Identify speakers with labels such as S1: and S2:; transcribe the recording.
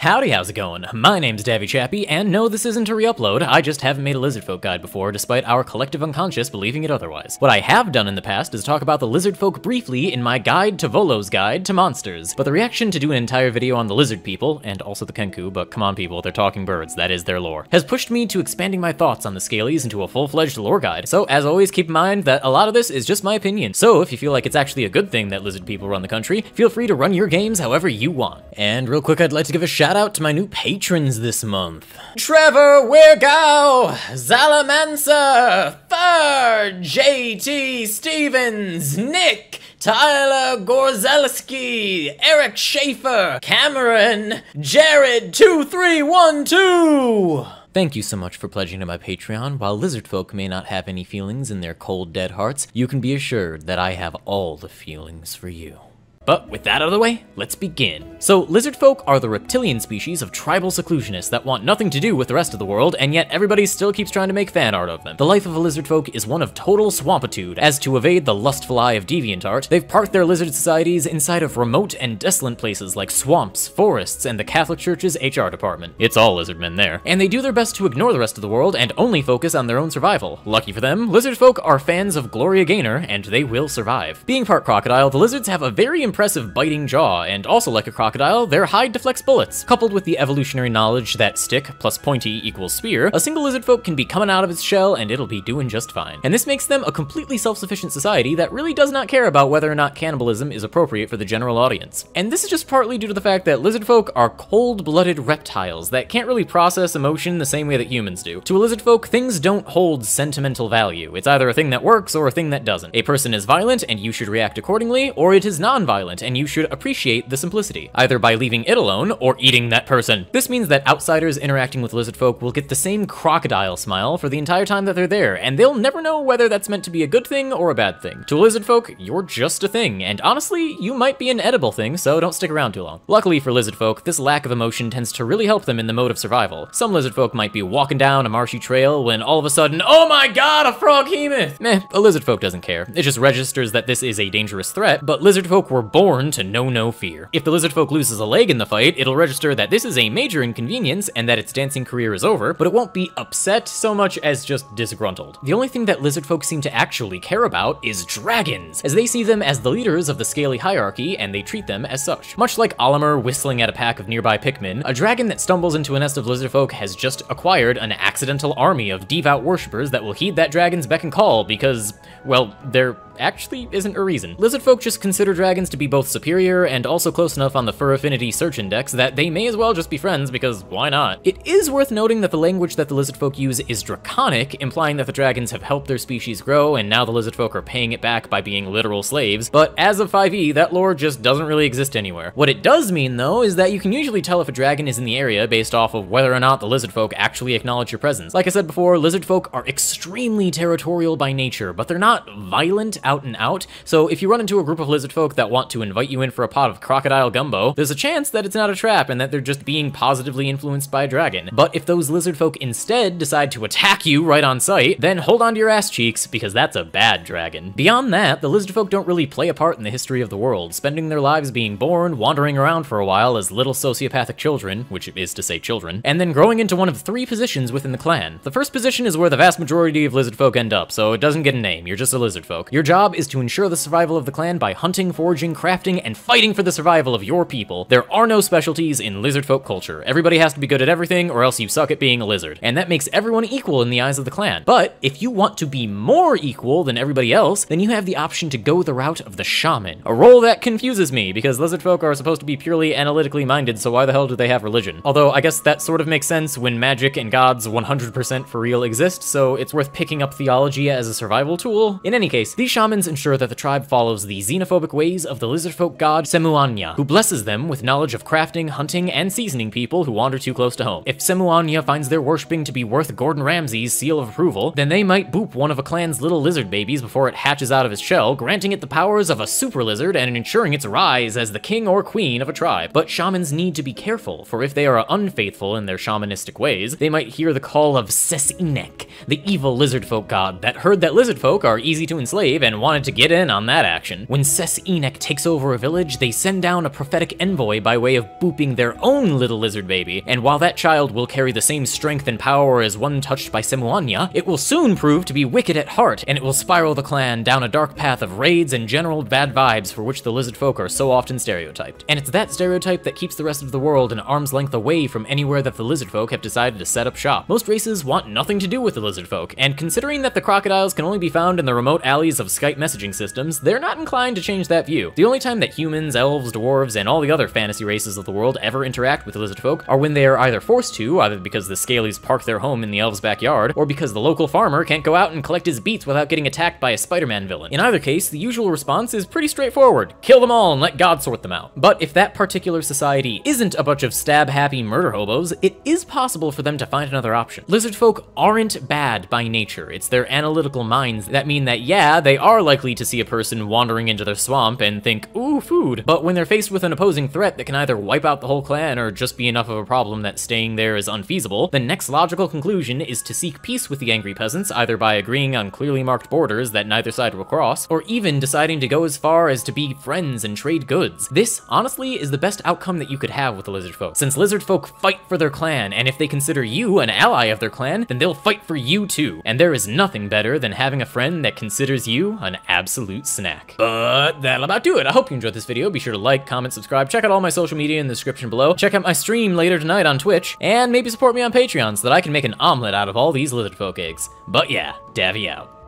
S1: Howdy, how's it going? My name's Davy Chappie, and no, this isn't a re-upload, I just haven't made a Lizard Folk guide before, despite our collective unconscious believing it otherwise. What I have done in the past is talk about the Lizard Folk briefly in my Guide to Volo's Guide to Monsters, but the reaction to do an entire video on the Lizard People, and also the Kenku, but come on people, they're talking birds, that is their lore, has pushed me to expanding my thoughts on the Scalies into a full-fledged lore guide, so as always keep in mind that a lot of this is just my opinion, so if you feel like it's actually a good thing that Lizard People run the country, feel free to run your games however you want. And real quick, I'd like to give a shout shout out to my new patrons this month. Trevor Weirgow, Zalamancer, Fur, JT Stevens, Nick, Tyler Gorzelski, Eric Schaefer, Cameron, Jared2312! Thank you so much for pledging to my Patreon. While lizard folk may not have any feelings in their cold, dead hearts, you can be assured that I have all the feelings for you. But with that out of the way, let's begin. So lizard folk are the reptilian species of tribal seclusionists that want nothing to do with the rest of the world, and yet everybody still keeps trying to make fan art of them. The life of a lizard folk is one of total swampitude, as to evade the lustful eye of deviant art, they've parked their lizard societies inside of remote and desolate places like swamps, forests, and the Catholic Church's HR department. It's all lizard men there. And they do their best to ignore the rest of the world and only focus on their own survival. Lucky for them, lizard folk are fans of Gloria Gaynor, and they will survive. Being part crocodile, the lizards have a very impressive impressive biting jaw, and also like a crocodile, their hide deflects bullets. Coupled with the evolutionary knowledge that stick plus pointy equals spear, a single lizard folk can be coming out of its shell and it'll be doing just fine. And this makes them a completely self-sufficient society that really does not care about whether or not cannibalism is appropriate for the general audience. And this is just partly due to the fact that lizard folk are cold-blooded reptiles that can't really process emotion the same way that humans do. To a lizard folk, things don't hold sentimental value. It's either a thing that works or a thing that doesn't. A person is violent and you should react accordingly, or it is non-violent violent, and you should appreciate the simplicity, either by leaving it alone or eating that person. This means that outsiders interacting with lizard folk will get the same crocodile smile for the entire time that they're there, and they'll never know whether that's meant to be a good thing or a bad thing. To lizard folk, you're just a thing, and honestly, you might be an edible thing, so don't stick around too long. Luckily for lizard folk, this lack of emotion tends to really help them in the mode of survival. Some lizard folk might be walking down a marshy trail when all of a sudden, oh my god, a frog hemoth! Meh, a lizard folk doesn't care. It just registers that this is a dangerous threat, but lizard folk were born to know no fear. If the lizard folk loses a leg in the fight, it'll register that this is a major inconvenience and that its dancing career is over, but it won't be upset so much as just disgruntled. The only thing that lizard folk seem to actually care about is dragons, as they see them as the leaders of the scaly hierarchy and they treat them as such. Much like Olimur whistling at a pack of nearby Pikmin, a dragon that stumbles into a nest of lizard folk has just acquired an accidental army of devout worshippers that will heed that dragon's beck and call because, well, they're actually isn't a reason. Lizard folk just consider dragons to be both superior and also close enough on the fur affinity search index that they may as well just be friends because why not? It is worth noting that the language that the lizard folk use is draconic, implying that the dragons have helped their species grow and now the lizard folk are paying it back by being literal slaves, but as of 5e, that lore just doesn't really exist anywhere. What it does mean though is that you can usually tell if a dragon is in the area based off of whether or not the lizard folk actually acknowledge your presence. Like I said before, lizard folk are extremely territorial by nature, but they're not violent out and out, so if you run into a group of lizard folk that want to invite you in for a pot of crocodile gumbo, there's a chance that it's not a trap and that they're just being positively influenced by a dragon. But if those lizard folk instead decide to attack you right on sight, then hold on to your ass cheeks, because that's a bad dragon. Beyond that, the lizard folk don't really play a part in the history of the world, spending their lives being born, wandering around for a while as little sociopathic children, which is to say children, and then growing into one of three positions within the clan. The first position is where the vast majority of lizard folk end up, so it doesn't get a name, you're just a lizard folk. are job is to ensure the survival of the clan by hunting, foraging, crafting, and fighting for the survival of your people. There are no specialties in lizard folk culture. Everybody has to be good at everything or else you suck at being a lizard. And that makes everyone equal in the eyes of the clan. But if you want to be more equal than everybody else, then you have the option to go the route of the shaman. A role that confuses me because lizard folk are supposed to be purely analytically minded, so why the hell do they have religion? Although I guess that sort of makes sense when magic and gods 100% for real exist, so it's worth picking up theology as a survival tool. In any case, these shamans ensure that the tribe follows the xenophobic ways of the lizardfolk god Semuanya, who blesses them with knowledge of crafting, hunting, and seasoning people who wander too close to home. If Semuanya finds their worshipping to be worth Gordon Ramsay's seal of approval, then they might boop one of a clan's little lizard babies before it hatches out of its shell, granting it the powers of a super lizard and ensuring its rise as the king or queen of a tribe. But shamans need to be careful, for if they are unfaithful in their shamanistic ways, they might hear the call of Sesinek, the evil lizardfolk god that heard that lizardfolk are easy to enslave and and wanted to get in on that action. When Ses Enoch takes over a village, they send down a prophetic envoy by way of booping their own little lizard baby, and while that child will carry the same strength and power as one touched by Semuanya, it will soon prove to be wicked at heart, and it will spiral the clan down a dark path of raids and general bad vibes for which the lizard folk are so often stereotyped. And it's that stereotype that keeps the rest of the world an arm's length away from anywhere that the lizard folk have decided to set up shop. Most races want nothing to do with the lizard folk, and considering that the crocodiles can only be found in the remote alleys of Skype messaging systems, they're not inclined to change that view. The only time that humans, elves, dwarves, and all the other fantasy races of the world ever interact with lizard folk are when they are either forced to, either because the Scalies park their home in the elves' backyard, or because the local farmer can't go out and collect his beets without getting attacked by a Spider-Man villain. In either case, the usual response is pretty straightforward. Kill them all and let God sort them out. But if that particular society isn't a bunch of stab-happy murder hobos, it is possible for them to find another option. Lizard folk aren't bad by nature. It's their analytical minds that mean that, yeah, they are are likely to see a person wandering into their swamp and think, ooh, food, but when they're faced with an opposing threat that can either wipe out the whole clan or just be enough of a problem that staying there is unfeasible, the next logical conclusion is to seek peace with the angry peasants, either by agreeing on clearly marked borders that neither side will cross, or even deciding to go as far as to be friends and trade goods. This, honestly, is the best outcome that you could have with the lizard folk, since lizard folk fight for their clan, and if they consider you an ally of their clan, then they'll fight for you too, and there is nothing better than having a friend that considers you an absolute snack. But that'll about do it. I hope you enjoyed this video. Be sure to like, comment, subscribe, check out all my social media in the description below, check out my stream later tonight on Twitch, and maybe support me on Patreon so that I can make an omelet out of all these lizard folk eggs. But yeah, Davy out.